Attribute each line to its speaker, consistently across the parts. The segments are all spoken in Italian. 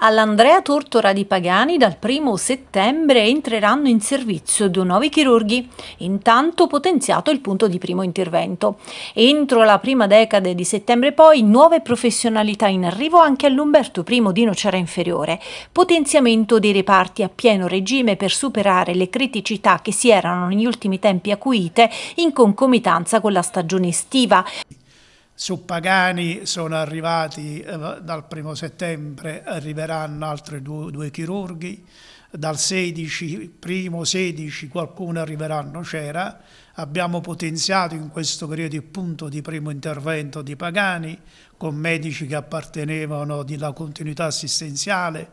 Speaker 1: All'Andrea Tortora di Pagani dal 1 settembre entreranno in servizio due nuovi chirurghi, intanto potenziato il punto di primo intervento. Entro la prima decade di settembre poi nuove professionalità in arrivo anche all'Umberto I di Nocera Inferiore, potenziamento dei reparti a pieno regime per superare le criticità che si erano negli ultimi tempi acuite in concomitanza con la stagione estiva
Speaker 2: su Pagani sono arrivati eh, dal primo settembre, arriveranno altri due, due chirurghi, dal 16, primo 16 qualcuno arriverà arriveranno c'era, abbiamo potenziato in questo periodo il punto di primo intervento di Pagani con medici che appartenevano alla continuità assistenziale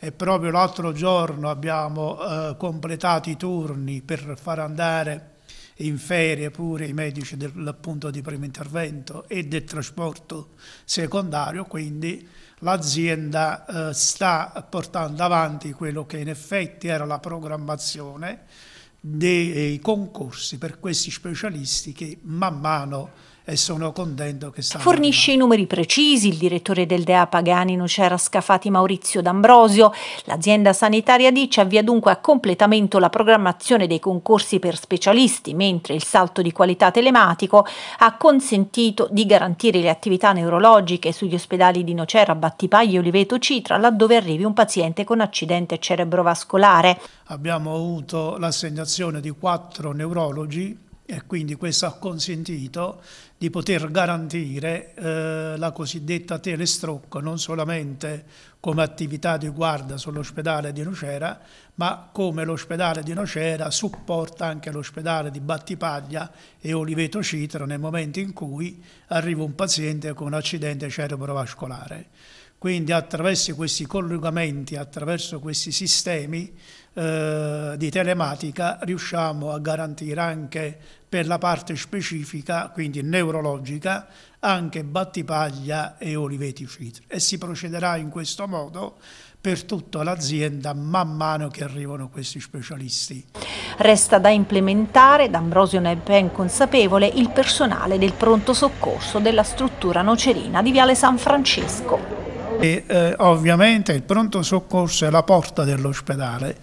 Speaker 2: e proprio l'altro giorno abbiamo eh, completato i turni per far andare in ferie pure i medici del punto di primo intervento e del trasporto secondario, quindi l'azienda eh, sta portando avanti quello che in effetti era la programmazione dei concorsi per questi specialisti che man mano e sono contento che stanno...
Speaker 1: Fornisce arrivando. i numeri precisi il direttore del DEA Pagani c'era Scafati Maurizio D'Ambrosio. L'azienda sanitaria dice avvia dunque a completamento la programmazione dei concorsi per specialisti, mentre il salto di qualità telematico ha consentito di garantire le attività neurologiche sugli ospedali di Nocera, Battipaglia Oliveto Citra, laddove arrivi un paziente con accidente cerebrovascolare.
Speaker 2: Abbiamo avuto l'assegnazione di quattro neurologi e quindi questo ha consentito di poter garantire eh, la cosiddetta telestrocco non solamente come attività di guarda sull'ospedale di Nocera, ma come l'ospedale di Nocera supporta anche l'ospedale di Battipaglia e Oliveto Citro nel momento in cui arriva un paziente con un accidente cerebrovascolare. Quindi attraverso questi collegamenti, attraverso questi sistemi eh, di telematica riusciamo a garantire anche per la parte specifica, quindi neurologica, anche Battipaglia e Oliveti Fitri. E si procederà in questo modo per tutta l'azienda man mano che arrivano questi specialisti.
Speaker 1: Resta da implementare, D'Ambrosio ne è ben consapevole, il personale del pronto soccorso della struttura nocerina di Viale San Francesco.
Speaker 2: E, eh, ovviamente il pronto soccorso è la porta dell'ospedale,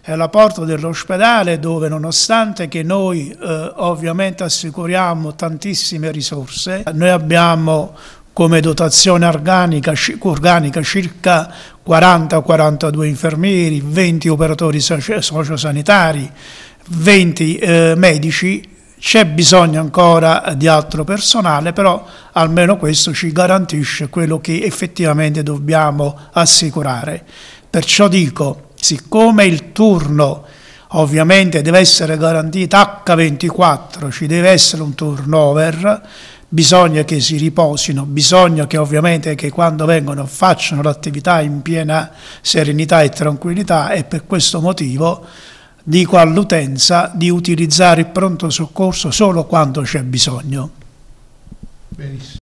Speaker 2: è la porta dell'ospedale dove nonostante che noi eh, ovviamente assicuriamo tantissime risorse, noi abbiamo come dotazione organica, organica circa 40-42 infermieri, 20 operatori socio- sociosanitari, 20 eh, medici c'è bisogno ancora di altro personale, però almeno questo ci garantisce quello che effettivamente dobbiamo assicurare. Perciò dico, siccome il turno ovviamente deve essere garantito H24, ci deve essere un turnover, bisogna che si riposino, bisogna che ovviamente che quando vengono facciano l'attività in piena serenità e tranquillità e per questo motivo dico all'utenza di utilizzare il pronto soccorso solo quando c'è bisogno. Benissimo.